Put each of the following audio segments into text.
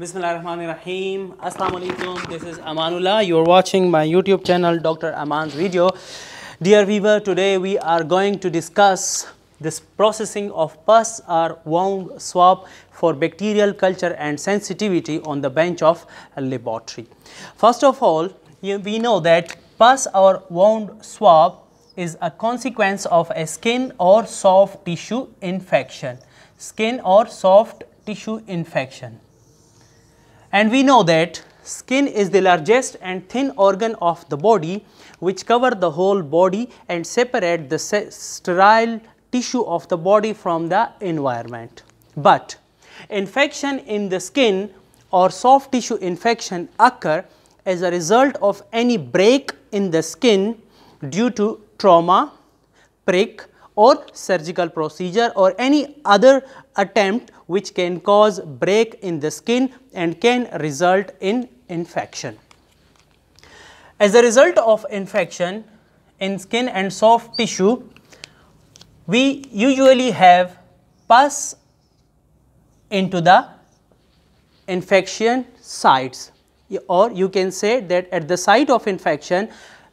Bismillahirrahmanirrahim. Assalamu alaikum. This is Amanullah. You are watching my YouTube channel, Dr. Aman's video. Dear viewer, today we are going to discuss this processing of pus or wound swab for bacterial culture and sensitivity on the bench of laboratory. First of all, we know that pus or wound swab is a consequence of a skin or soft tissue infection. Skin or soft tissue infection. And we know that skin is the largest and thin organ of the body which cover the whole body and separate the se sterile tissue of the body from the environment. But infection in the skin or soft tissue infection occur as a result of any break in the skin due to trauma, prick or surgical procedure or any other attempt which can cause break in the skin and can result in infection. As a result of infection in skin and soft tissue, we usually have pus into the infection sites or you can say that at the site of infection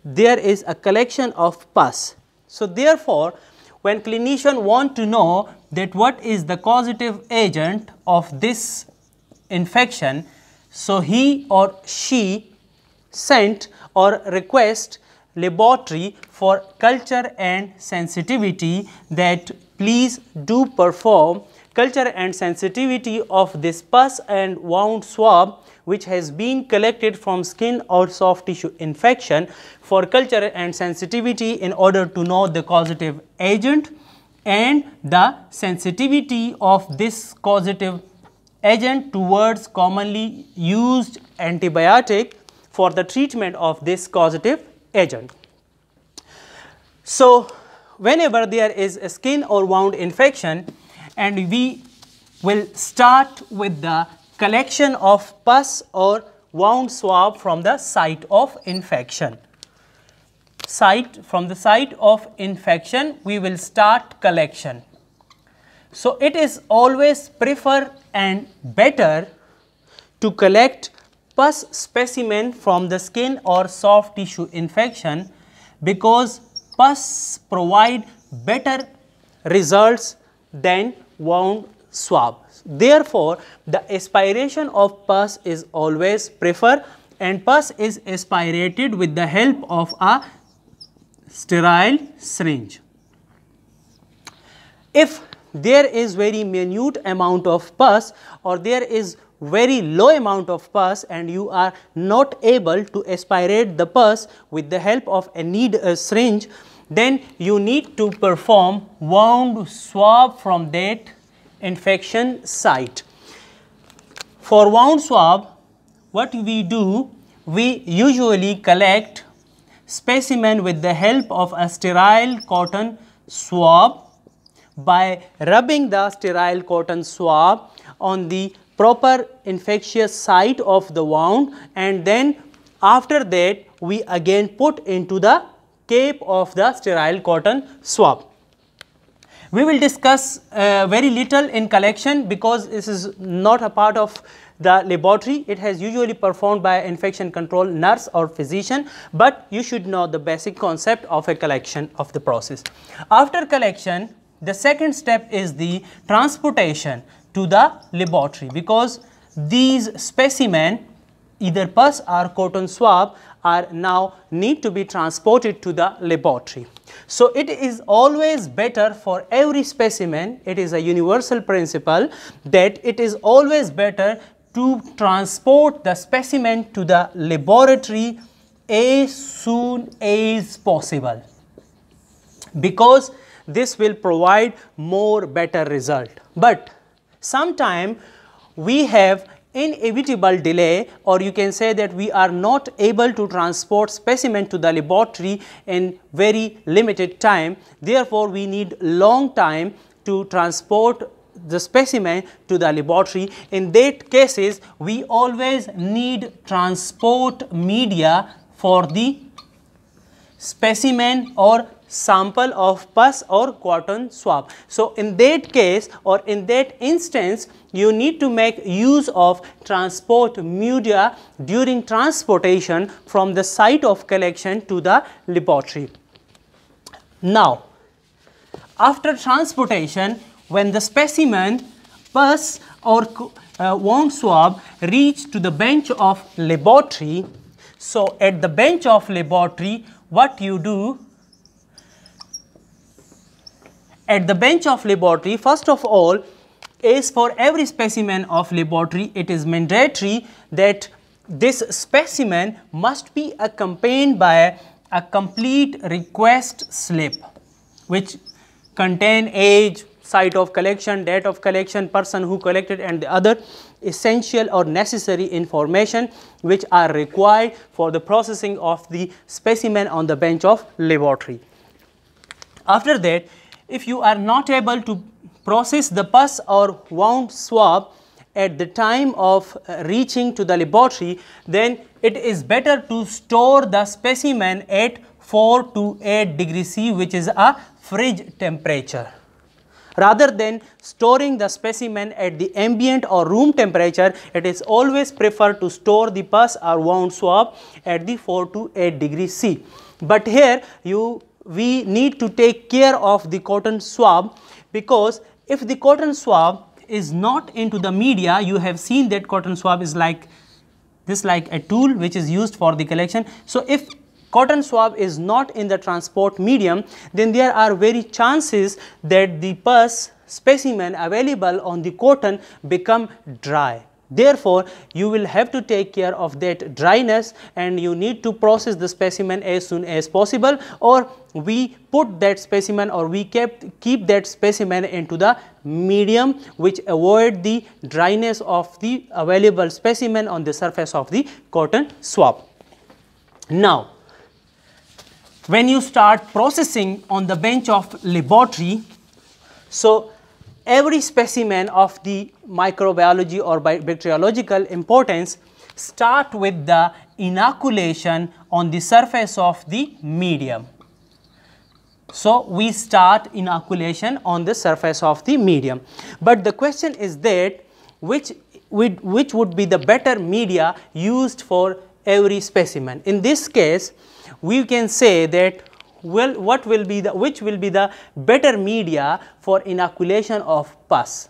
there is a collection of pus. So therefore, when clinician want to know that what is the causative agent of this infection. So, he or she sent or request laboratory for culture and sensitivity that please do perform culture and sensitivity of this pus and wound swab which has been collected from skin or soft tissue infection for culture and sensitivity in order to know the causative agent and the sensitivity of this causative agent towards commonly used antibiotic for the treatment of this causative agent. So, whenever there is a skin or wound infection and we will start with the collection of pus or wound swab from the site of infection site from the site of infection we will start collection. So, it is always prefer and better to collect pus specimen from the skin or soft tissue infection because pus provide better results than wound swab. Therefore, the aspiration of pus is always prefer and pus is aspirated with the help of a sterile syringe. If there is very minute amount of pus or there is very low amount of pus and you are not able to aspirate the pus with the help of a needle uh, syringe, then you need to perform wound swab from that infection site. For wound swab, what we do, we usually collect specimen with the help of a sterile cotton swab by rubbing the sterile cotton swab on the proper infectious site of the wound and then after that we again put into the cape of the sterile cotton swab. We will discuss uh, very little in collection because this is not a part of the laboratory. It has usually performed by infection control nurse or physician, but you should know the basic concept of a collection of the process. After collection, the second step is the transportation to the laboratory because these specimen either pus or cotton swab are now need to be transported to the laboratory. So it is always better for every specimen, it is a universal principle that it is always better to transport the specimen to the laboratory as soon as possible because this will provide more better result. But sometime we have inevitable delay or you can say that we are not able to transport specimen to the laboratory in very limited time. Therefore, we need long time to transport the specimen to the laboratory. In that cases, we always need transport media for the specimen or sample of pus or cotton swab. So, in that case or in that instance, you need to make use of transport media during transportation from the site of collection to the laboratory. Now, after transportation, when the specimen pus or uh, worm swab reach to the bench of laboratory. So at the bench of laboratory, what you do? At the bench of laboratory, first of all, is for every specimen of laboratory, it is mandatory that this specimen must be accompanied by a complete request slip which contain age, site of collection, date of collection, person who collected and the other essential or necessary information which are required for the processing of the specimen on the bench of laboratory. After that, if you are not able to process the pus or wound swab at the time of uh, reaching to the laboratory, then it is better to store the specimen at 4 to 8 degree C which is a fridge temperature rather than storing the specimen at the ambient or room temperature it is always preferred to store the pus or wound swab at the 4 to 8 degree C. But here you we need to take care of the cotton swab because if the cotton swab is not into the media you have seen that cotton swab is like this like a tool which is used for the collection. So, if cotton swab is not in the transport medium, then there are very chances that the pus specimen available on the cotton become dry. Therefore, you will have to take care of that dryness and you need to process the specimen as soon as possible or we put that specimen or we kept, keep that specimen into the medium which avoid the dryness of the available specimen on the surface of the cotton swab. Now, when you start processing on the bench of laboratory, so every specimen of the microbiology or bacteriological importance start with the inoculation on the surface of the medium. So, we start inoculation on the surface of the medium. But the question is that which, which would be the better media used for every specimen. In this case, we can say that well what will be the which will be the better media for inoculation of pus.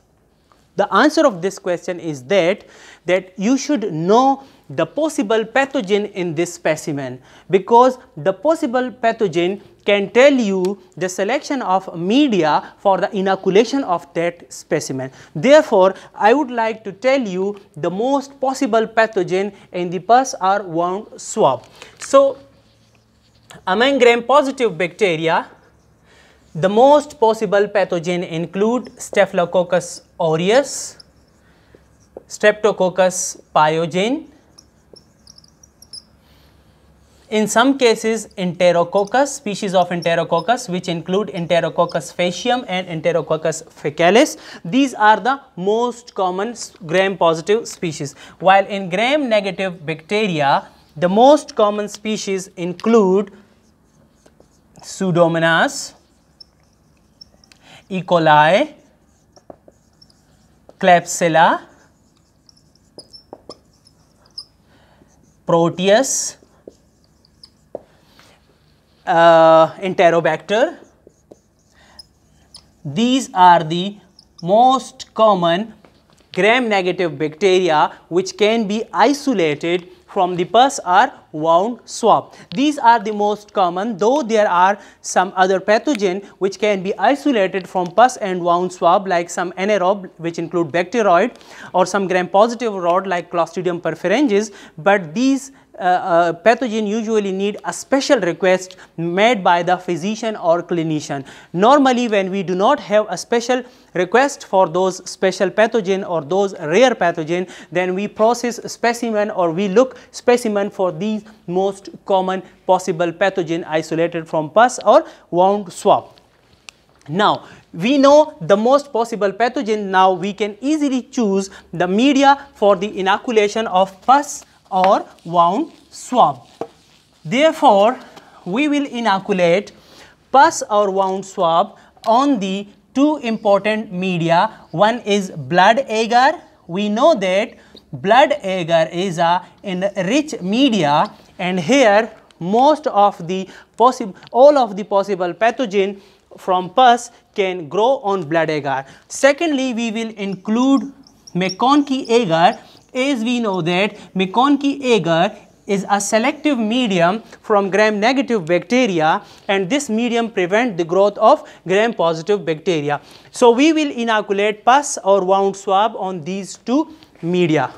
The answer of this question is that that you should know the possible pathogen in this specimen because the possible pathogen can tell you the selection of media for the inoculation of that specimen. Therefore, I would like to tell you the most possible pathogen in the pus or wound swab. So, among gram-positive bacteria, the most possible pathogen include Staphylococcus aureus, Streptococcus pyogen, in some cases enterococcus species of enterococcus which include enterococcus faecium and enterococcus faecalis these are the most common gram positive species while in gram negative bacteria the most common species include Pseudomonas, E. coli, Klebsiella, Proteus, uh, Enterobacter. These are the most common gram-negative bacteria which can be isolated from the pus are wound swab. These are the most common though there are some other pathogen which can be isolated from pus and wound swab like some anaerobe which include bacteroid or some gram positive rod like Clostridium perfringens but these uh, uh, pathogen usually need a special request made by the physician or clinician. Normally when we do not have a special request for those special pathogen or those rare pathogen, then we process specimen or we look specimen for these most common possible pathogen isolated from pus or wound swab. Now, we know the most possible pathogen now we can easily choose the media for the inoculation of pus or wound swab. Therefore, we will inoculate pus or wound swab on the two important media. One is blood agar. We know that blood agar is a rich media and here most of the possible, all of the possible pathogen from pus can grow on blood agar. Secondly, we will include McConkey agar as we know that Mikonki agar is a selective medium from gram-negative bacteria and this medium prevent the growth of gram-positive bacteria. So we will inoculate pus or wound swab on these two media.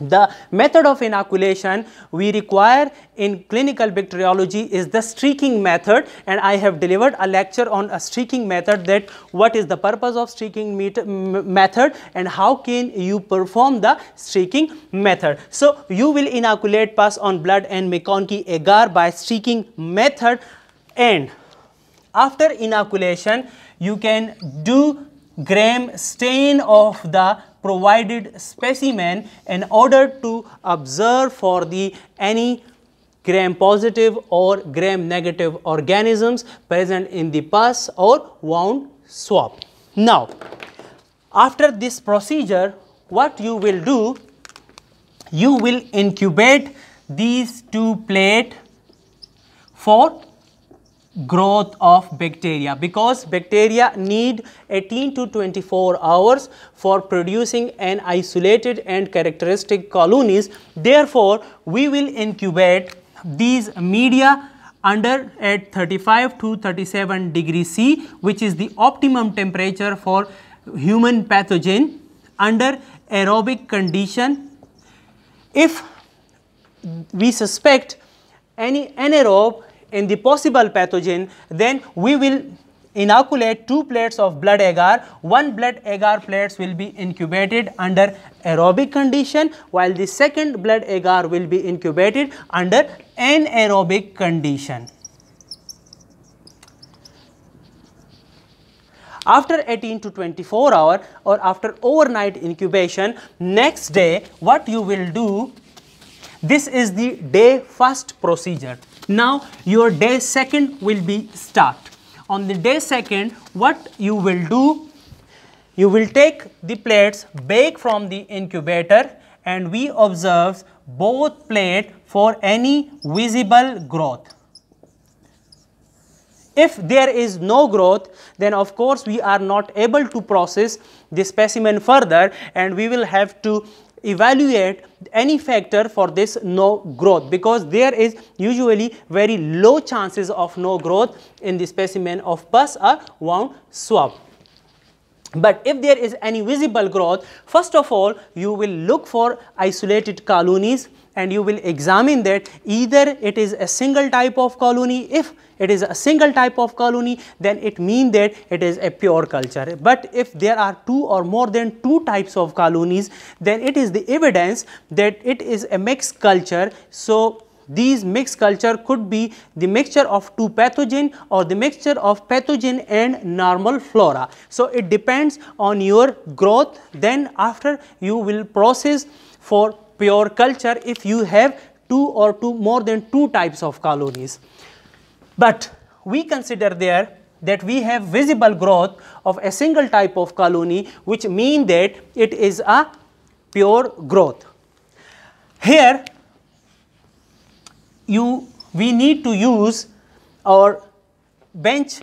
The method of inoculation we require in clinical bacteriology is the streaking method and I have delivered a lecture on a streaking method that what is the purpose of streaking method and how can you perform the streaking method. So, you will inoculate pus on blood and McConkey agar by streaking method and after inoculation you can do gram stain of the provided specimen in order to observe for the any gram positive or gram negative organisms present in the pus or wound swab. Now, after this procedure, what you will do, you will incubate these two plate for growth of bacteria because bacteria need 18 to 24 hours for producing an isolated and characteristic colonies. Therefore, we will incubate these media under at 35 to 37 degree C which is the optimum temperature for human pathogen under aerobic condition. If we suspect any anaerobe in the possible pathogen, then we will inoculate two plates of blood agar. One blood agar plates will be incubated under aerobic condition while the second blood agar will be incubated under anaerobic condition. After 18 to 24 hour or after overnight incubation, next day what you will do, this is the day first procedure. Now your day second will be start. On the day second, what you will do, you will take the plates bake from the incubator and we observe both plate for any visible growth. If there is no growth, then of course we are not able to process the specimen further and we will have to evaluate any factor for this no growth because there is usually very low chances of no growth in the specimen of pus or wound swab. But if there is any visible growth, first of all, you will look for isolated colonies and you will examine that either it is a single type of colony. If it is a single type of colony, then it means that it is a pure culture. But if there are two or more than two types of colonies, then it is the evidence that it is a mixed culture. So, these mixed culture could be the mixture of two pathogen or the mixture of pathogen and normal flora. So, it depends on your growth then after you will process for pure culture if you have two or two more than two types of colonies. But we consider there that we have visible growth of a single type of colony which mean that it is a pure growth. Here you we need to use our bench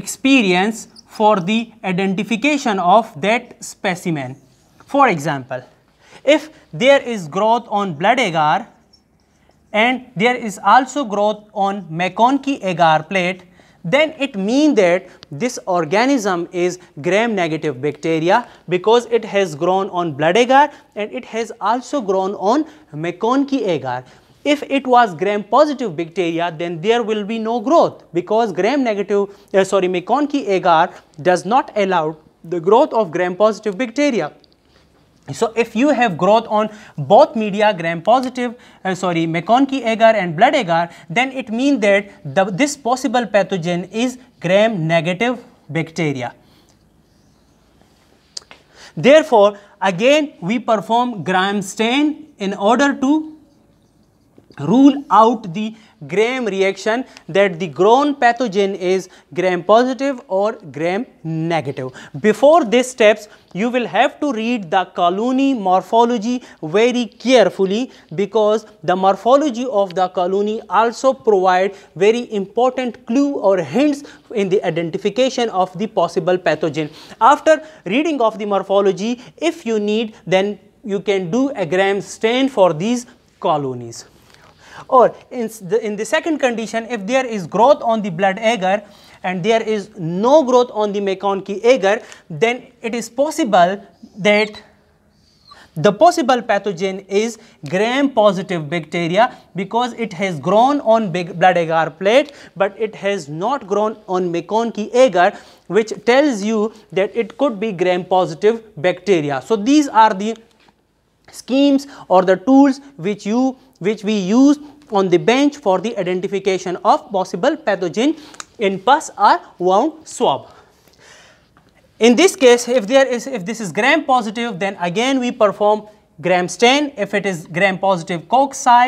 experience for the identification of that specimen. For example, if there is growth on blood agar and there is also growth on McConkey agar plate, then it means that this organism is gram-negative bacteria because it has grown on blood agar and it has also grown on McConkey agar. If it was gram-positive bacteria, then there will be no growth because gram-negative, uh, sorry, McConkey agar does not allow the growth of gram-positive bacteria. So if you have growth on both media gram positive, uh, sorry, McConkey agar and blood agar, then it means that the, this possible pathogen is gram negative bacteria. Therefore, again we perform gram stain in order to rule out the Gram reaction that the grown pathogen is Gram positive or Gram negative. Before these steps, you will have to read the colony morphology very carefully because the morphology of the colony also provide very important clue or hints in the identification of the possible pathogen. After reading of the morphology, if you need, then you can do a Gram stain for these colonies. Or in the, in the second condition, if there is growth on the blood agar and there is no growth on the McConkey agar, then it is possible that the possible pathogen is gram-positive bacteria because it has grown on blood agar plate but it has not grown on McConkey agar which tells you that it could be gram-positive bacteria. So these are the schemes or the tools which you which we use on the bench for the identification of possible pathogen in pus or wound swab. In this case, if there is if this is gram positive, then again we perform gram stain. If it is gram positive cocci,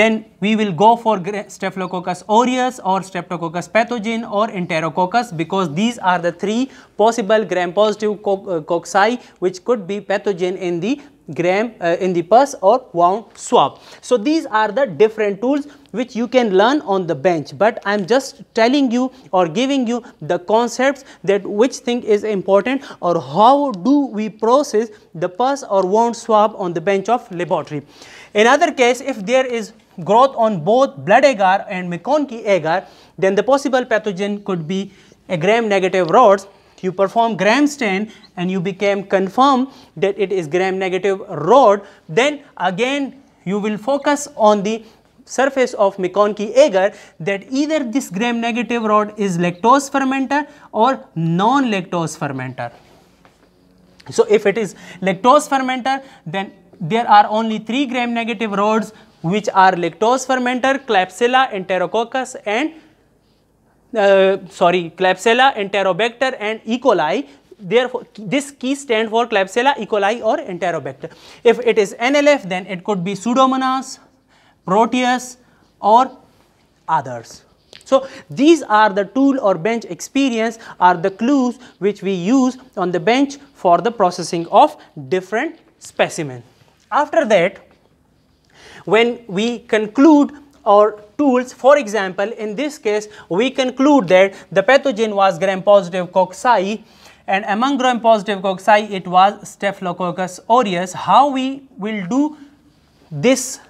then we will go for Staphylococcus aureus or Streptococcus pathogen or Enterococcus because these are the three possible gram-positive co uh, cocci which could be pathogen in the gram uh, in the pus or wound swab. So these are the different tools which you can learn on the bench but I am just telling you or giving you the concepts that which thing is important or how do we process the pus or wound swab on the bench of laboratory. In other case if there is growth on both blood agar and McConkey agar, then the possible pathogen could be a gram-negative rods. You perform gram stain and you became confirmed that it is gram-negative rod. Then again, you will focus on the surface of McConkey agar that either this gram-negative rod is lactose fermenter or non-lactose fermenter. So, if it is lactose fermenter, then there are only 3 gram-negative rods which are lactose fermenter, Klebsiella, Enterococcus and uh, sorry, Klebsiella, Enterobacter and E. coli. Therefore, this key stand for Klebsiella, E. coli or Enterobacter. If it is NLF, then it could be Pseudomonas, Proteus or others. So, these are the tool or bench experience are the clues which we use on the bench for the processing of different specimen. After that, when we conclude our tools. For example, in this case, we conclude that the pathogen was gram-positive cocci and among gram-positive cocci, it was Staphylococcus aureus. How we will do this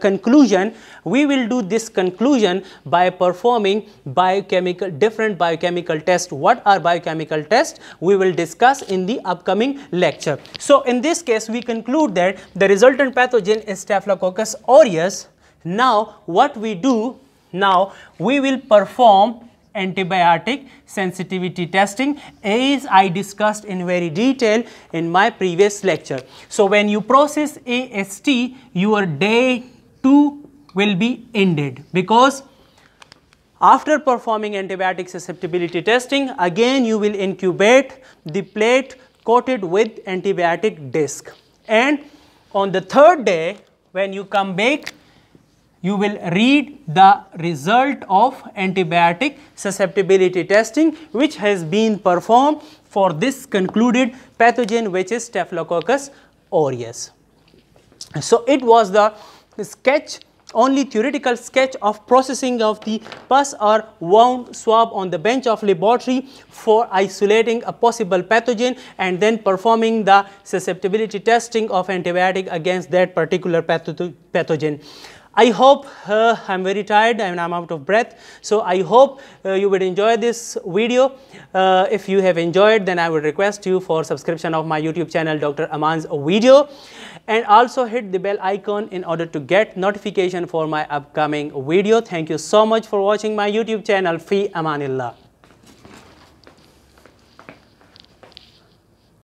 conclusion we will do this conclusion by performing biochemical different biochemical tests what are biochemical tests we will discuss in the upcoming lecture so in this case we conclude that the resultant pathogen is staphylococcus aureus now what we do now we will perform antibiotic sensitivity testing as I discussed in very detail in my previous lecture. So when you process AST, your day 2 will be ended because after performing antibiotic susceptibility testing, again you will incubate the plate coated with antibiotic disc. And on the third day, when you come back you will read the result of antibiotic susceptibility testing which has been performed for this concluded pathogen which is Staphylococcus aureus. So, it was the sketch only theoretical sketch of processing of the pus or wound swab on the bench of laboratory for isolating a possible pathogen and then performing the susceptibility testing of antibiotic against that particular patho pathogen. I hope uh, I'm very tired and I'm out of breath. So I hope uh, you would enjoy this video. Uh, if you have enjoyed, then I would request you for subscription of my YouTube channel, Dr. Aman's video. And also hit the bell icon in order to get notification for my upcoming video. Thank you so much for watching my YouTube channel, Fi Amanillah.